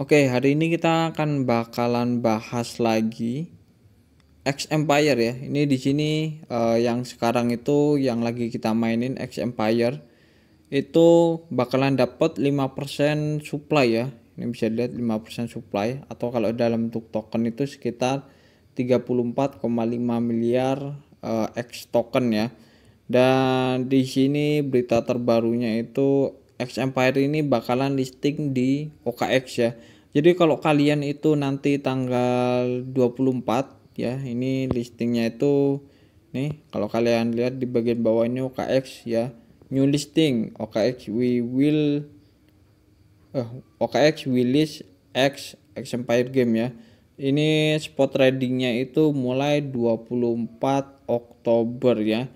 Oke, hari ini kita akan bakalan bahas lagi X Empire ya. Ini di sini uh, yang sekarang itu yang lagi kita mainin X Empire itu bakalan dapat 5% supply ya. Ini bisa dilihat 5% supply atau kalau dalam untuk token itu sekitar 34,5 miliar uh, X token ya. Dan di sini berita terbarunya itu X Empire ini bakalan listing di OKX ya. Jadi kalau kalian itu nanti tanggal 24 ya, ini listingnya itu nih kalau kalian lihat di bagian bawah bawahnya OKX ya, new listing OKX we will eh, OKX will list X X Empire game ya. Ini spot tradingnya itu mulai 24 Oktober ya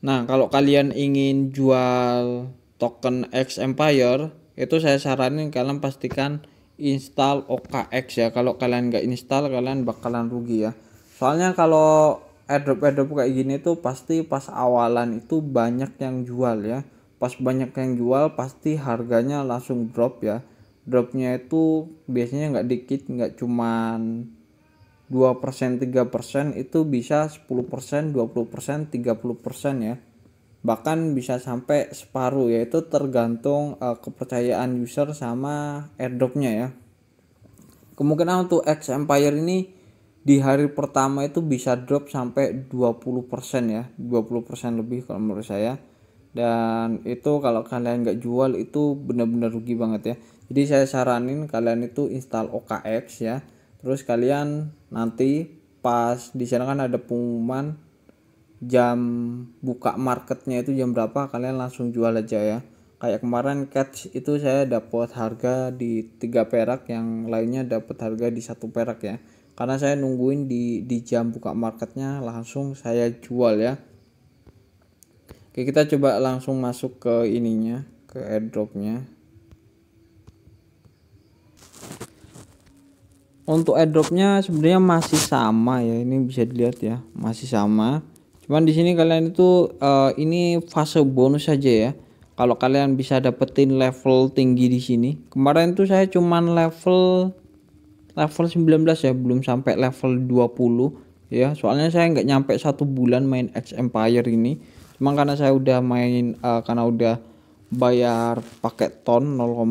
Nah, kalau kalian ingin jual token X Empire, itu saya saranin kalian pastikan install OKX ya. Kalau kalian nggak install, kalian bakalan rugi ya. Soalnya kalau airdrop-airdrop kayak gini tuh pasti pas awalan itu banyak yang jual ya. Pas banyak yang jual pasti harganya langsung drop ya. Dropnya itu biasanya nggak dikit, nggak cuman 2 persen 3 persen itu bisa 10 persen 20 persen 30 persen ya bahkan bisa sampai separuh yaitu tergantung uh, kepercayaan user sama airdropnya ya kemungkinan untuk X Empire ini di hari pertama itu bisa drop sampai 20% ya 20% lebih kalau menurut saya dan itu kalau kalian nggak jual itu benar-benar rugi banget ya jadi saya saranin kalian itu install OKX ya terus kalian nanti pas di sana kan ada pengumuman jam buka marketnya itu jam berapa kalian langsung jual aja ya kayak kemarin catch itu saya dapat harga di tiga perak yang lainnya dapat harga di satu perak ya karena saya nungguin di di jam buka marketnya langsung saya jual ya oke kita coba langsung masuk ke ininya ke airdropnya untuk airdropnya sebenarnya masih sama ya ini bisa dilihat ya masih sama cuman di sini kalian itu uh, ini fase bonus saja ya kalau kalian bisa dapetin level tinggi di sini kemarin tuh saya cuman level level 19 ya belum sampai level 20 ya soalnya saya nggak nyampe satu bulan main X Empire ini cuma karena saya udah main uh, eh, karena udah bayar paket ton 0,5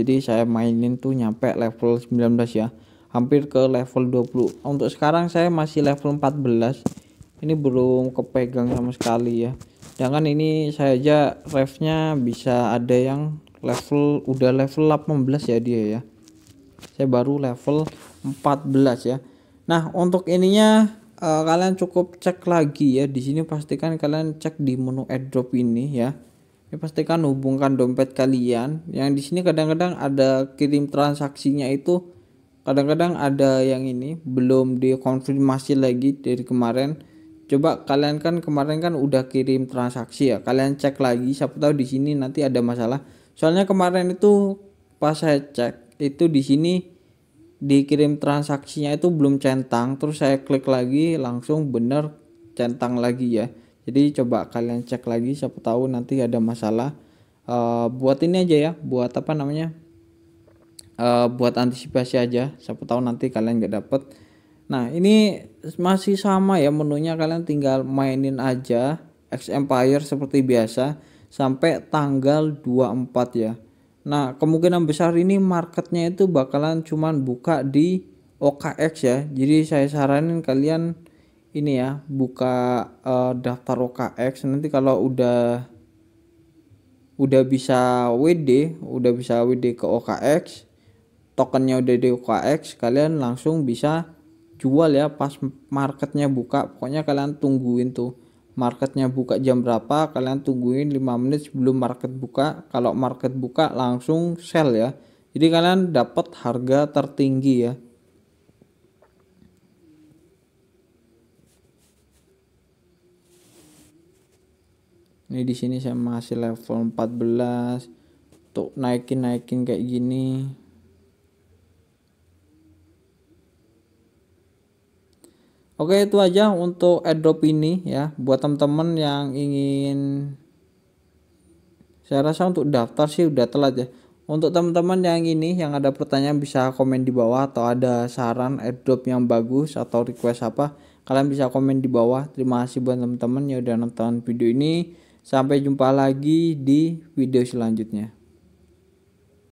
jadi saya mainin tuh nyampe level 19 ya hampir ke level 20 untuk sekarang saya masih level 14 ini belum kepegang sama sekali ya Jangan ini saya aja refnya bisa ada yang level udah level 18 ya dia ya saya baru level 14 ya nah untuk ininya uh, kalian cukup cek lagi ya di sini pastikan kalian cek di menu airdrop ini ya ini pastikan hubungkan dompet kalian yang di sini kadang-kadang ada kirim transaksinya itu kadang-kadang ada yang ini belum dikonfirmasi lagi dari kemarin coba kalian kan kemarin kan udah kirim transaksi ya kalian cek lagi siapa tahu di sini nanti ada masalah soalnya kemarin itu pas saya cek itu di sini dikirim transaksinya itu belum centang terus saya klik lagi langsung bener centang lagi ya jadi coba kalian cek lagi siapa tahu nanti ada masalah uh, buat ini aja ya buat apa namanya uh, buat antisipasi aja siapa tahu nanti kalian nggak dapet nah ini masih sama ya menunya kalian tinggal mainin aja X Empire seperti biasa sampai tanggal 24 ya nah kemungkinan besar ini marketnya itu bakalan cuman buka di OKX ya jadi saya saranin kalian ini ya buka uh, daftar OKX nanti kalau udah udah bisa WD, udah bisa WD ke OKX, tokennya udah di UKX kalian langsung bisa jual ya pas marketnya buka pokoknya kalian tungguin tuh marketnya buka jam berapa kalian tungguin 5 menit sebelum market buka kalau market buka langsung sell ya jadi kalian dapat harga tertinggi ya ini di sini saya masih level 14 untuk naikin naikin kayak gini Oke itu aja untuk airdrop ini ya buat teman-teman yang ingin saya rasa untuk daftar sih udah telat ya untuk teman-teman yang ini yang ada pertanyaan bisa komen di bawah atau ada saran airdrop yang bagus atau request apa kalian bisa komen di bawah terima kasih buat teman-teman yang udah nonton video ini sampai jumpa lagi di video selanjutnya